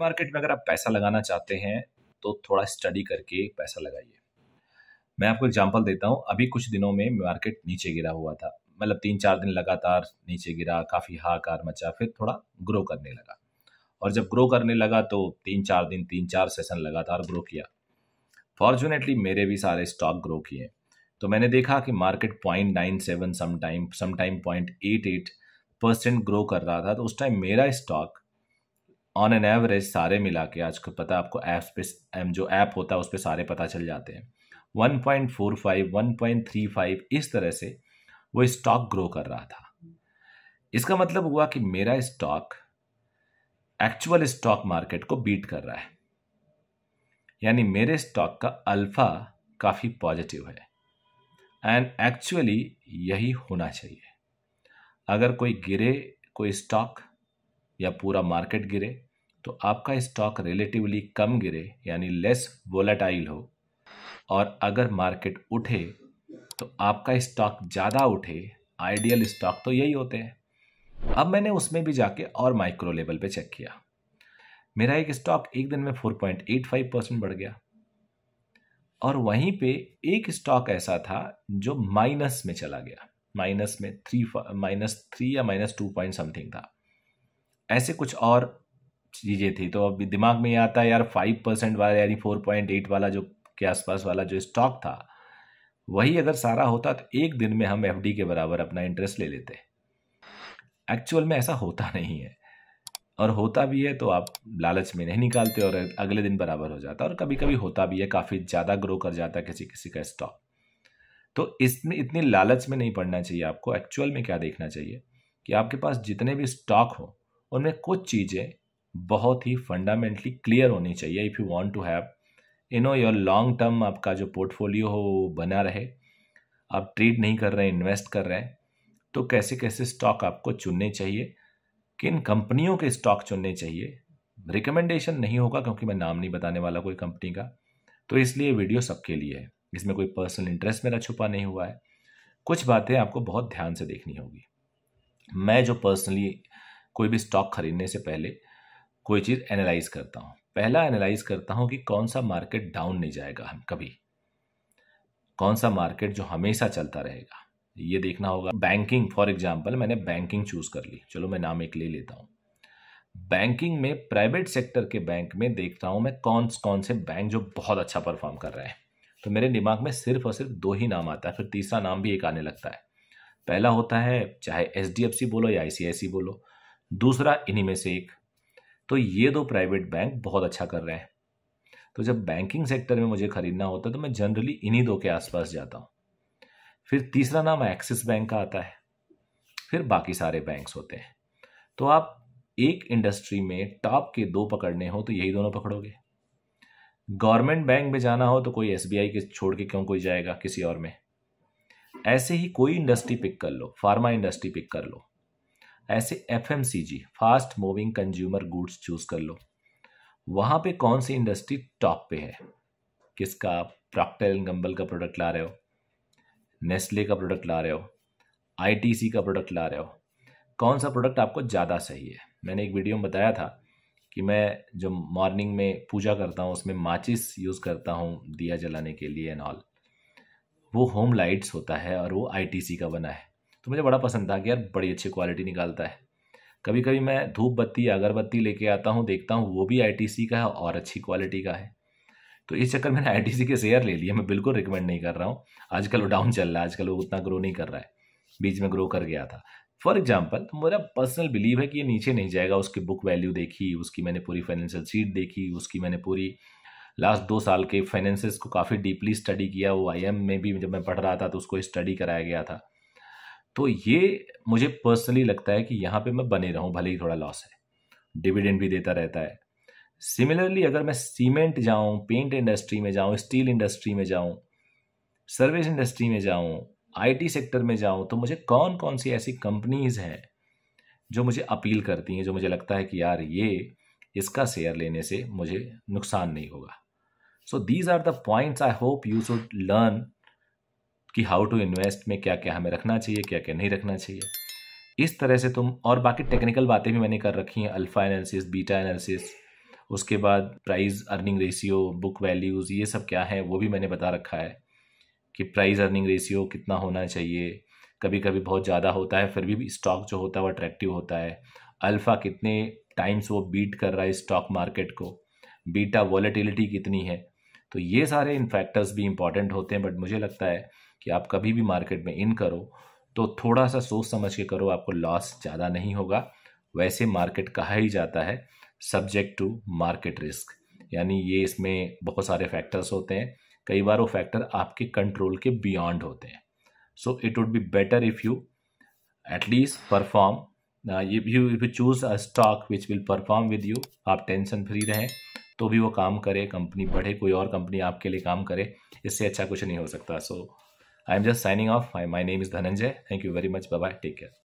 Market में अगर आप पैसा लगाना चाहते हैं तो थोड़ा स्टडी करके पैसा लगाइए मैं आपको एग्जाम्पल देता हूँ अभी कुछ दिनों में मार्केट नीचे गिरा हुआ था मतलब तीन चार दिन लगातार नीचे गिरा काफ़ी हाहाकार मचा फिर थोड़ा ग्रो करने लगा और जब ग्रो करने लगा तो तीन चार दिन तीन चार सेशन लगातार ग्रो किया फॉर्चुनेटली मेरे भी सारे स्टॉक ग्रो किए तो मैंने देखा कि market point nine seven sometime sometime point eight eight percent grow कर रहा था तो उस टाइम मेरा स्टॉक ऑन एन एवरेज सारे मिला के आजकल पता आपको ऐप्स पे जो ऐप होता है उस पर सारे पता चल जाते हैं 1.45 1.35 इस तरह से वो स्टॉक ग्रो कर रहा था इसका मतलब हुआ कि मेरा स्टॉक एक्चुअल स्टॉक मार्केट को बीट कर रहा है यानी मेरे स्टॉक का अल्फा काफ़ी पॉजिटिव है एंड एक्चुअली यही होना चाहिए अगर कोई गिरे कोई स्टॉक या पूरा मार्केट गिरे तो आपका स्टॉक रिलेटिवली कम गिरे यानी लेस वोलाटाइल हो और अगर मार्केट उठे तो आपका स्टॉक ज़्यादा उठे आइडियल स्टॉक तो यही होते हैं अब मैंने उसमें भी जाके और माइक्रो लेवल पे चेक किया मेरा एक स्टॉक एक दिन में 4.85 परसेंट बढ़ गया और वहीं पे एक स्टॉक ऐसा था जो माइनस में चला गया माइनस में थ्री माइनस थ्री या माइनस टू पॉइंट समथिंग था ऐसे कुछ और चीज़ें थी तो अभी दिमाग में ये आता है यार फाइव परसेंट वाला यानी फोर पॉइंट एट वाला जो के आसपास वाला जो स्टॉक था वही अगर सारा होता तो एक दिन में हम एफ के बराबर अपना इंटरेस्ट ले लेते एक्चुअल में ऐसा होता नहीं है और होता भी है तो आप लालच में नहीं निकालते और अगले दिन बराबर हो जाता और कभी कभी होता भी है काफ़ी ज़्यादा ग्रो कर जाता है किसी किसी का स्टॉक तो इसमें इतने लालच में नहीं पड़ना चाहिए आपको एक्चुअल में क्या देखना चाहिए कि आपके पास जितने भी स्टॉक हो उनमें कुछ चीज़ें बहुत ही फंडामेंटली क्लियर होनी चाहिए if you want to have you know your long term आपका जो पोर्टफोलियो हो वो बना रहे आप ट्रेड नहीं कर रहे हैं इन्वेस्ट कर रहे हैं तो कैसे कैसे स्टॉक आपको चुनने चाहिए किन कंपनियों के स्टॉक चुनने चाहिए रिकमेंडेशन नहीं होगा क्योंकि मैं नाम नहीं बताने वाला कोई कंपनी का तो इसलिए वीडियो सबके लिए है इसमें कोई पर्सनल इंटरेस्ट मेरा छुपा नहीं हुआ है कुछ बातें आपको बहुत ध्यान से देखनी होगी मैं जो पर्सनली कोई भी स्टॉक खरीदने से पहले कोई चीज़ एनालाइज करता हूँ पहला एनालाइज करता हूँ कि कौन सा मार्केट डाउन नहीं जाएगा हम कभी कौन सा मार्केट जो हमेशा चलता रहेगा ये देखना होगा बैंकिंग फॉर एग्जाम्पल मैंने बैंकिंग चूज़ कर ली चलो मैं नाम एक ले लेता हूँ बैंकिंग में प्राइवेट सेक्टर के बैंक में देखता हूँ मैं कौन कौन से बैंक जो बहुत अच्छा परफॉर्म कर रहे हैं तो मेरे दिमाग में सिर्फ और सिर्फ दो ही नाम आता है फिर तीसरा नाम भी एक आने लगता है पहला होता है चाहे एच बोलो या आई बोलो दूसरा इन्हीं में से एक तो ये दो प्राइवेट बैंक बहुत अच्छा कर रहे हैं तो जब बैंकिंग सेक्टर में मुझे खरीदना होता है तो मैं जनरली इन्हीं दो के आसपास जाता हूँ फिर तीसरा नाम एक्सिस बैंक का आता है फिर बाकी सारे बैंक्स होते हैं तो आप एक इंडस्ट्री में टॉप के दो पकड़ने हो तो यही दोनों पकड़ोगे गवर्नमेंट बैंक में जाना हो तो कोई एस के छोड़ के क्यों कोई जाएगा किसी और में ऐसे ही कोई इंडस्ट्री पिक कर लो फार्मा इंडस्ट्री पिक कर लो ऐसे F fast moving consumer goods choose कर लो वहाँ पे कौन सी इंडस्ट्री टॉप पे है किसका प्रॉक्टर एंड गंबल का प्रोडक्ट ला रहे हो नेस्ले का प्रोडक्ट ला रहे हो आईटीसी का प्रोडक्ट ला रहे हो कौन सा प्रोडक्ट आपको ज़्यादा सही है मैंने एक वीडियो में बताया था कि मैं जो मॉर्निंग में पूजा करता हूँ उसमें माचिस यूज़ करता हूँ दिया जलाने के लिए एंड ऑल वो होम लाइट्स होता है और वो आईटीसी का बना है तो मुझे बड़ा पसंद था कि यार बड़ी अच्छी क्वालिटी निकालता है कभी कभी मैं धूप बत्ती अगरबत्ती लेके आता हूँ देखता हूँ वो भी आई का है और अच्छी क्वालिटी का है तो इस चक्कर मैंने आई के शेयर ले लिए मैं बिल्कुल रिकमेंड नहीं कर रहा हूँ आजकल वो डाउन चल रहा है आजकल वो उतना ग्रो नहीं कर रहा है बीच में ग्रो कर गया था फॉर एग्जाम्पल तो मेरा पर्सनल बिलीव है कि ये नीचे नहीं जाएगा उसकी बुक वैल्यू देखी उसकी मैंने पूरी फाइनेंशियल सीट देखी उसकी मैंने पूरी लास्ट दो साल के फाइनेंसिस को काफ़ी डीपली स्टडी किया वो आई में भी जब मैं पढ़ रहा था तो उसको स्टडी कराया गया था तो ये मुझे पर्सनली लगता है कि यहाँ पे मैं बने रहूँ भले ही थोड़ा लॉस है डिविडेंड भी देता रहता है सिमिलरली अगर मैं सीमेंट जाऊँ पेंट इंडस्ट्री में जाऊँ स्टील इंडस्ट्री में जाऊँ सर्विस इंडस्ट्री में जाऊँ आईटी सेक्टर में जाऊँ तो मुझे कौन कौन सी ऐसी कंपनीज़ हैं जो मुझे अपील करती हैं जो मुझे लगता है कि यार ये इसका शेयर लेने से मुझे नुकसान नहीं होगा so these are the points I hope you should learn कि हाउ टू इन्वेस्ट में क्या क्या हमें रखना चाहिए क्या क्या नहीं रखना चाहिए इस तरह से तुम और बाकी टेक्निकल बातें भी मैंने कर रखी हैं अल्फ़ा एनालिसिस बीटा एनालिसिस उसके बाद price earning ratio book values ये सब क्या है वो भी मैंने बता रखा है कि प्राइस अर्निंग रेशियो कितना होना चाहिए कभी कभी बहुत ज़्यादा होता है फिर भी स्टॉक जो होता है वो अट्रैक्टिव होता है अल्फ़ा कितने टाइम्स वो बीट कर रहा है स्टॉक मार्केट को बीटा वॉलेटिलिटी कितनी है तो ये सारे इन फैक्टर्स भी इंपॉर्टेंट होते हैं बट मुझे लगता है कि आप कभी भी मार्केट में इन करो तो थोड़ा सा सोच समझ के करो आपको लॉस ज़्यादा नहीं होगा वैसे मार्केट कहा ही जाता है सब्जेक्ट टू मार्केट रिस्क यानी ये इसमें बहुत सारे फैक्टर्स होते हैं कई बार वो फैक्टर आपके कंट्रोल के बियॉन्ड होते हैं so it would be better if you at least perform if you if you choose a stock which will perform with you आप टेंशन फ्री रहें तो भी वो काम करे कंपनी बढ़े कोई और कंपनी आपके लिए काम करे इससे अच्छा कुछ नहीं हो सकता सो so, I'm just signing off. My, my name is Dhananjay. Thank you very much. Bye bye. Take care.